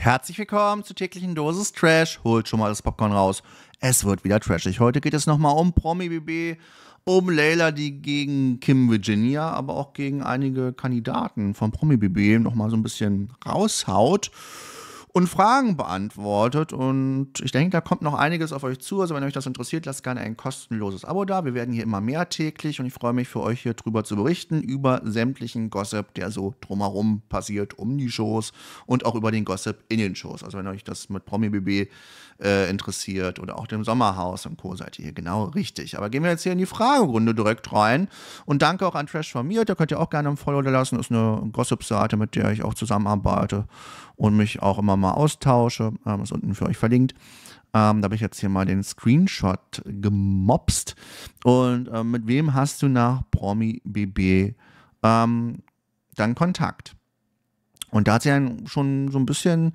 Herzlich willkommen zur täglichen Dosis Trash. Holt schon mal das Popcorn raus. Es wird wieder trashig. Heute geht es nochmal um Promi BB, um Layla, die gegen Kim Virginia, aber auch gegen einige Kandidaten von Promi BB nochmal so ein bisschen raushaut und Fragen beantwortet. Und ich denke, da kommt noch einiges auf euch zu. Also, wenn euch das interessiert, lasst gerne ein kostenloses Abo da. Wir werden hier immer mehr täglich und ich freue mich für euch hier drüber zu berichten, über sämtlichen Gossip, der so drumherum passiert, um die Shows und auch über den Gossip in den Shows. Also, wenn euch das mit Promi BB äh, interessiert oder auch dem Sommerhaus und Co., seid ihr hier genau richtig. Aber gehen wir jetzt hier in die Fragerunde direkt rein. Und danke auch an Trash von mir. Da könnt ihr auch gerne ein Follow da lassen. Ist eine Gossip-Seite, mit der ich auch zusammenarbeite und mich auch immer mal austausche. Ähm, ist unten für euch verlinkt. Ähm, da habe ich jetzt hier mal den Screenshot gemopst. Und äh, mit wem hast du nach Promi BB ähm, dann Kontakt? Und da hat sie einen schon so ein bisschen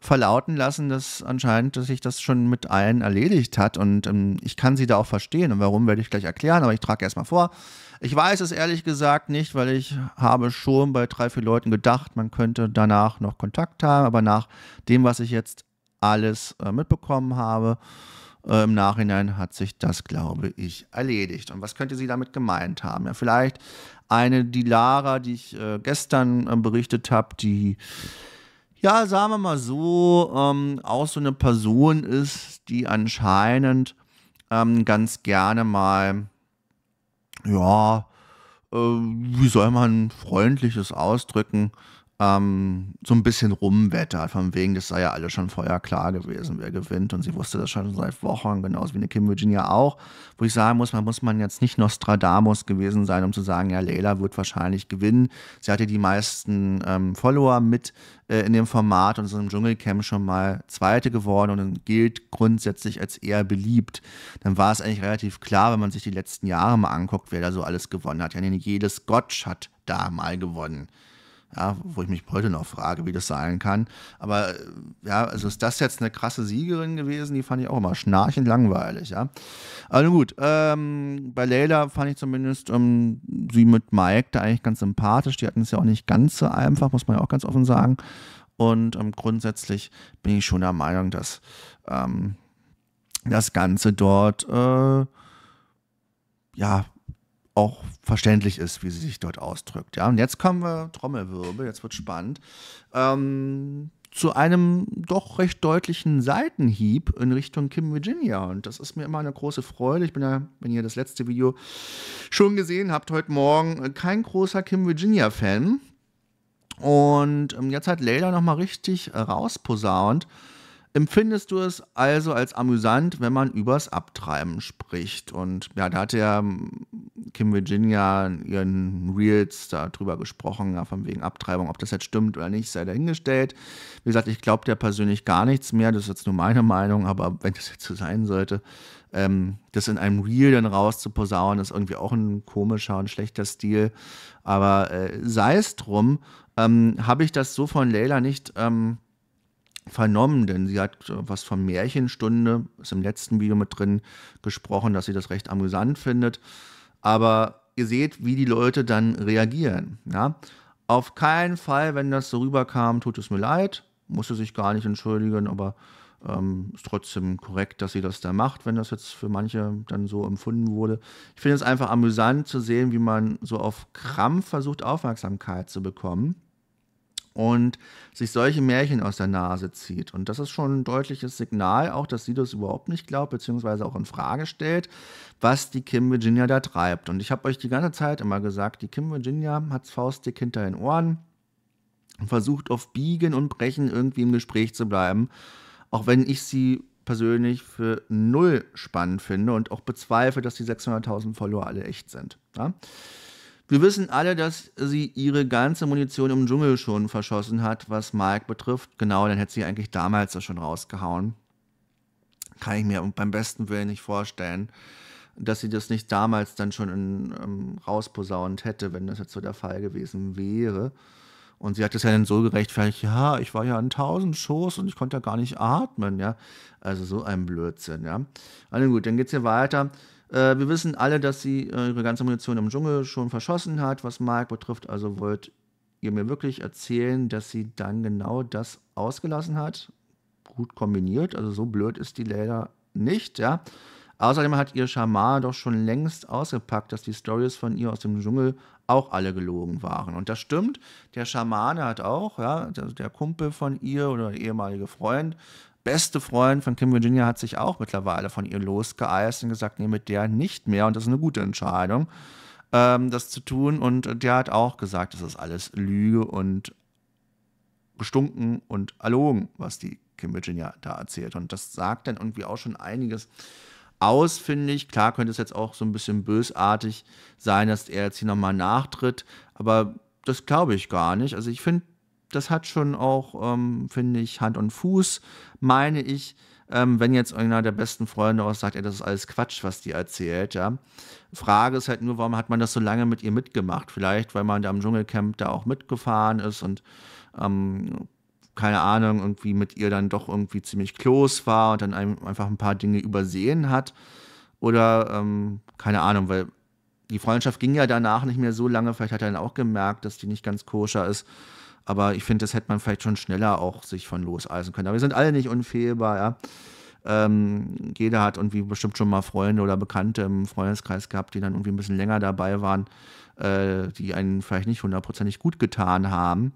verlauten lassen, dass anscheinend, dass sich das schon mit allen erledigt hat. Und ähm, ich kann sie da auch verstehen. Und warum werde ich gleich erklären, aber ich trage erstmal vor. Ich weiß es ehrlich gesagt nicht, weil ich habe schon bei drei, vier Leuten gedacht, man könnte danach noch Kontakt haben. Aber nach dem, was ich jetzt alles äh, mitbekommen habe, äh, im Nachhinein hat sich das, glaube ich, erledigt. Und was könnte sie damit gemeint haben? Ja, vielleicht eine, die Lara, die ich äh, gestern äh, berichtet habe, die ja, sagen wir mal so, ähm, auch so eine Person ist, die anscheinend ähm, ganz gerne mal, ja, äh, wie soll man freundliches ausdrücken, ähm, so ein bisschen rumwettert, von wegen, das sei ja alles schon vorher klar gewesen, wer gewinnt. Und sie wusste das schon seit Wochen, genauso wie eine Kim Virginia auch. Wo ich sagen muss, man muss man jetzt nicht Nostradamus gewesen sein, um zu sagen, ja, Leila wird wahrscheinlich gewinnen. Sie hatte die meisten ähm, Follower mit äh, in dem Format und ist im Dschungelcamp schon mal Zweite geworden und gilt grundsätzlich als eher beliebt. Dann war es eigentlich relativ klar, wenn man sich die letzten Jahre mal anguckt, wer da so alles gewonnen hat. Ja, jedes Gotsch hat da mal gewonnen ja, wo ich mich heute noch frage, wie das sein kann. Aber äh, ja, also ist das jetzt eine krasse Siegerin gewesen, die fand ich auch immer schnarchend langweilig, ja. nun also gut, ähm, bei Leila fand ich zumindest ähm, sie mit Mike da eigentlich ganz sympathisch. Die hatten es ja auch nicht ganz so einfach, muss man ja auch ganz offen sagen. Und ähm, grundsätzlich bin ich schon der Meinung, dass ähm, das Ganze dort äh, ja auch verständlich ist, wie sie sich dort ausdrückt. Ja, und jetzt kommen wir, Trommelwirbel, jetzt wird spannend, ähm, zu einem doch recht deutlichen Seitenhieb in Richtung Kim Virginia. Und das ist mir immer eine große Freude. Ich bin ja, wenn ihr das letzte Video schon gesehen habt, heute Morgen äh, kein großer Kim Virginia-Fan. Und ähm, jetzt hat Layla nochmal richtig äh, rausposaunt. Äh, empfindest du es also als amüsant, wenn man übers Abtreiben spricht? Und ja, da hat ja ähm, Kim Virginia in ihren Reels darüber gesprochen, ja, von wegen Abtreibung, ob das jetzt stimmt oder nicht, sei dahingestellt. Wie gesagt, ich glaube der persönlich gar nichts mehr, das ist jetzt nur meine Meinung, aber wenn das jetzt so sein sollte, ähm, das in einem Reel dann rauszuposaunen, ist irgendwie auch ein komischer und schlechter Stil. Aber äh, sei es drum, ähm, habe ich das so von Leila nicht. Ähm, vernommen, denn sie hat äh, was von Märchenstunde, ist im letzten Video mit drin gesprochen, dass sie das recht amüsant findet. Aber ihr seht, wie die Leute dann reagieren. Ja? Auf keinen Fall, wenn das so rüberkam, tut es mir leid, musste sich gar nicht entschuldigen, aber ähm, ist trotzdem korrekt, dass sie das da macht, wenn das jetzt für manche dann so empfunden wurde. Ich finde es einfach amüsant zu sehen, wie man so auf Krampf versucht, Aufmerksamkeit zu bekommen und sich solche Märchen aus der Nase zieht. Und das ist schon ein deutliches Signal, auch dass sie das überhaupt nicht glaubt, beziehungsweise auch in Frage stellt, was die Kim Virginia da treibt. Und ich habe euch die ganze Zeit immer gesagt, die Kim Virginia hat es faustdick hinter den Ohren und versucht auf Biegen und Brechen irgendwie im Gespräch zu bleiben, auch wenn ich sie persönlich für null spannend finde und auch bezweifle, dass die 600.000 Follower alle echt sind. Ja? Wir wissen alle, dass sie ihre ganze Munition im Dschungel schon verschossen hat, was Mike betrifft. Genau, dann hätte sie eigentlich damals das schon rausgehauen. Kann ich mir beim besten Willen nicht vorstellen, dass sie das nicht damals dann schon in, ähm, rausposaunt hätte, wenn das jetzt so der Fall gewesen wäre. Und sie hat es ja dann so gerechtfertigt, ja, ich war ja an tausend Schoß und ich konnte ja gar nicht atmen, ja. Also so ein Blödsinn, ja. Also gut, dann geht es hier weiter. Äh, wir wissen alle, dass sie äh, ihre ganze Munition im Dschungel schon verschossen hat, was Mike betrifft. Also wollt ihr mir wirklich erzählen, dass sie dann genau das ausgelassen hat? Gut kombiniert, also so blöd ist die leider nicht, ja. Außerdem hat ihr Schamar doch schon längst ausgepackt, dass die Stories von ihr aus dem Dschungel auch alle gelogen waren. Und das stimmt, der Schamane hat auch, ja, der Kumpel von ihr oder ehemalige Freund, beste Freund von Kim Virginia hat sich auch mittlerweile von ihr losgeeist und gesagt, nee, mit der nicht mehr. Und das ist eine gute Entscheidung, ähm, das zu tun. Und der hat auch gesagt, das ist alles Lüge und gestunken und erlogen, was die Kim Virginia da erzählt. Und das sagt dann irgendwie auch schon einiges aus, finde ich. Klar könnte es jetzt auch so ein bisschen bösartig sein, dass er jetzt hier nochmal nachtritt, aber das glaube ich gar nicht. Also ich finde, das hat schon auch, ähm, finde ich, Hand und Fuß, meine ich. Ähm, wenn jetzt einer der besten Freunde auch sagt, ey, das ist alles Quatsch, was die erzählt, ja. Frage ist halt nur, warum hat man das so lange mit ihr mitgemacht? Vielleicht, weil man da am Dschungelcamp da auch mitgefahren ist und ähm, keine Ahnung, irgendwie mit ihr dann doch irgendwie ziemlich close war und dann einfach ein paar Dinge übersehen hat. Oder ähm, keine Ahnung, weil die Freundschaft ging ja danach nicht mehr so lange. Vielleicht hat er dann auch gemerkt, dass die nicht ganz koscher ist. Aber ich finde, das hätte man vielleicht schon schneller auch sich von loseisen können. Aber wir sind alle nicht unfehlbar, ja. Ähm, jeder hat irgendwie bestimmt schon mal Freunde oder Bekannte im Freundeskreis gehabt, die dann irgendwie ein bisschen länger dabei waren, äh, die einen vielleicht nicht hundertprozentig gut getan haben.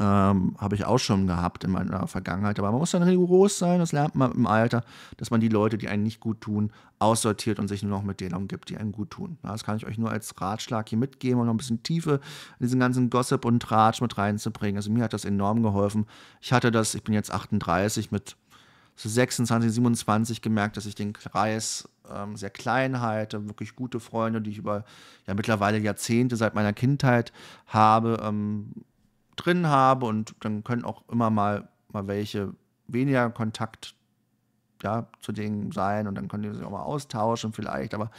Ähm, Habe ich auch schon gehabt in meiner Vergangenheit. Aber man muss dann rigoros sein, das lernt man im Alter, dass man die Leute, die einen nicht gut tun, aussortiert und sich nur noch mit denen umgibt, die einen gut tun. das kann ich euch nur als Ratschlag hier mitgeben und noch ein bisschen Tiefe in diesen ganzen Gossip und Tratsch mit reinzubringen. Also mir hat das enorm geholfen. Ich hatte das, ich bin jetzt 38, mit so 26, 27 gemerkt, dass ich den Kreis ähm, sehr klein halte, wirklich gute Freunde, die ich über ja mittlerweile Jahrzehnte seit meiner Kindheit habe, ähm, drin habe und dann können auch immer mal, mal welche weniger Kontakt ja, zu denen sein und dann können die sich auch mal austauschen vielleicht, aber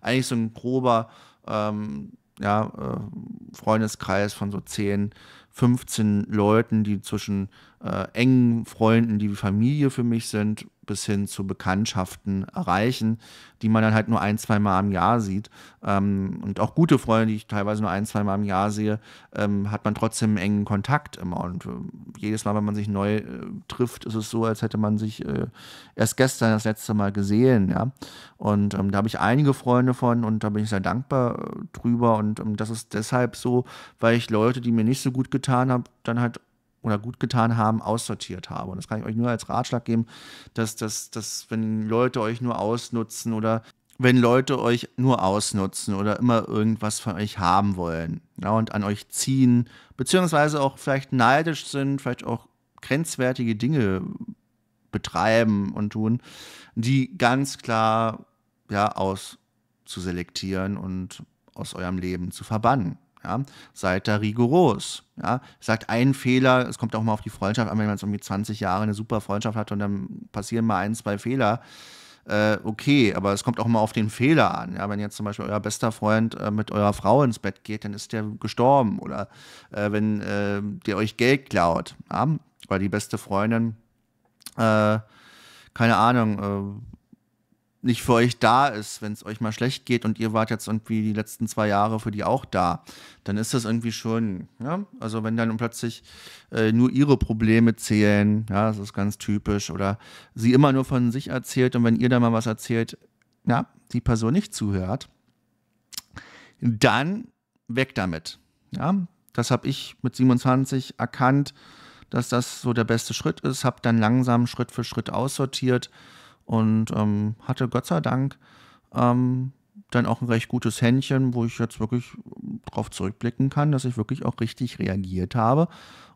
eigentlich so ein grober ähm, ja, äh, Freundeskreis von so zehn 15 Leuten, die zwischen äh, engen Freunden, die Familie für mich sind, bis hin zu Bekanntschaften erreichen, die man dann halt nur ein, zwei Mal im Jahr sieht. Ähm, und auch gute Freunde, die ich teilweise nur ein, zwei Mal im Jahr sehe, ähm, hat man trotzdem einen engen Kontakt immer. Und äh, jedes Mal, wenn man sich neu äh, trifft, ist es so, als hätte man sich äh, erst gestern das letzte Mal gesehen. Ja? Und ähm, da habe ich einige Freunde von und da bin ich sehr dankbar äh, drüber. Und ähm, das ist deshalb so, weil ich Leute, die mir nicht so gut getan getan habe, dann halt oder gut getan haben, aussortiert habe. Und das kann ich euch nur als Ratschlag geben, dass, dass, dass wenn Leute euch nur ausnutzen oder wenn Leute euch nur ausnutzen oder immer irgendwas von euch haben wollen ja, und an euch ziehen, beziehungsweise auch vielleicht neidisch sind, vielleicht auch grenzwertige Dinge betreiben und tun, die ganz klar ja, auszuselektieren und aus eurem Leben zu verbannen. Ja, seid da rigoros. Ja, sagt ein Fehler, es kommt auch mal auf die Freundschaft an, wenn man jetzt irgendwie 20 Jahre eine super Freundschaft hat und dann passieren mal ein, zwei Fehler. Äh, okay, aber es kommt auch mal auf den Fehler an. Ja, wenn jetzt zum Beispiel euer bester Freund äh, mit eurer Frau ins Bett geht, dann ist der gestorben. Oder äh, wenn äh, der euch Geld klaut. Ja? Oder die beste Freundin, äh, keine Ahnung, äh, nicht für euch da ist, wenn es euch mal schlecht geht und ihr wart jetzt irgendwie die letzten zwei Jahre für die auch da, dann ist das irgendwie schon, ja, ne? also wenn dann plötzlich äh, nur ihre Probleme zählen, ja, das ist ganz typisch, oder sie immer nur von sich erzählt und wenn ihr da mal was erzählt, ja, die Person nicht zuhört, dann weg damit, ja, das habe ich mit 27 erkannt, dass das so der beste Schritt ist, habe dann langsam Schritt für Schritt aussortiert, und ähm, hatte Gott sei Dank ähm, dann auch ein recht gutes Händchen, wo ich jetzt wirklich darauf zurückblicken kann, dass ich wirklich auch richtig reagiert habe.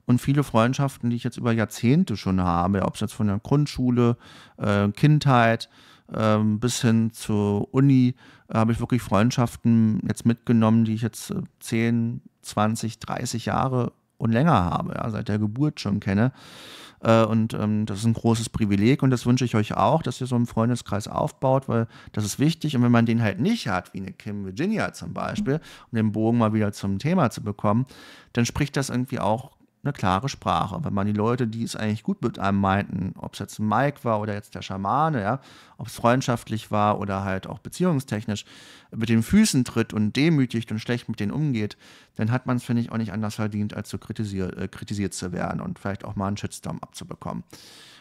Und viele Freundschaften, die ich jetzt über Jahrzehnte schon habe, ob es jetzt von der Grundschule, äh, Kindheit äh, bis hin zur Uni, äh, habe ich wirklich Freundschaften jetzt mitgenommen, die ich jetzt 10, 20, 30 Jahre und länger habe, ja, seit der Geburt schon kenne. Äh, und ähm, das ist ein großes Privileg und das wünsche ich euch auch, dass ihr so einen Freundeskreis aufbaut, weil das ist wichtig. Und wenn man den halt nicht hat, wie eine Kim Virginia zum Beispiel, um den Bogen mal wieder zum Thema zu bekommen, dann spricht das irgendwie auch eine klare Sprache. Wenn man die Leute, die es eigentlich gut mit einem meinten, ob es jetzt Mike war oder jetzt der Schamane, ja, ob es freundschaftlich war oder halt auch beziehungstechnisch, mit den Füßen tritt und demütigt und schlecht mit denen umgeht, dann hat man es, finde ich, auch nicht anders verdient, als so kritisier äh, kritisiert zu werden und vielleicht auch mal einen Shitstorm abzubekommen.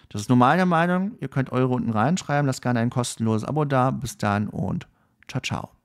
Das ist nur meine Meinung. Ihr könnt eure unten reinschreiben. Lasst gerne ein kostenloses Abo da. Bis dann und ciao, ciao.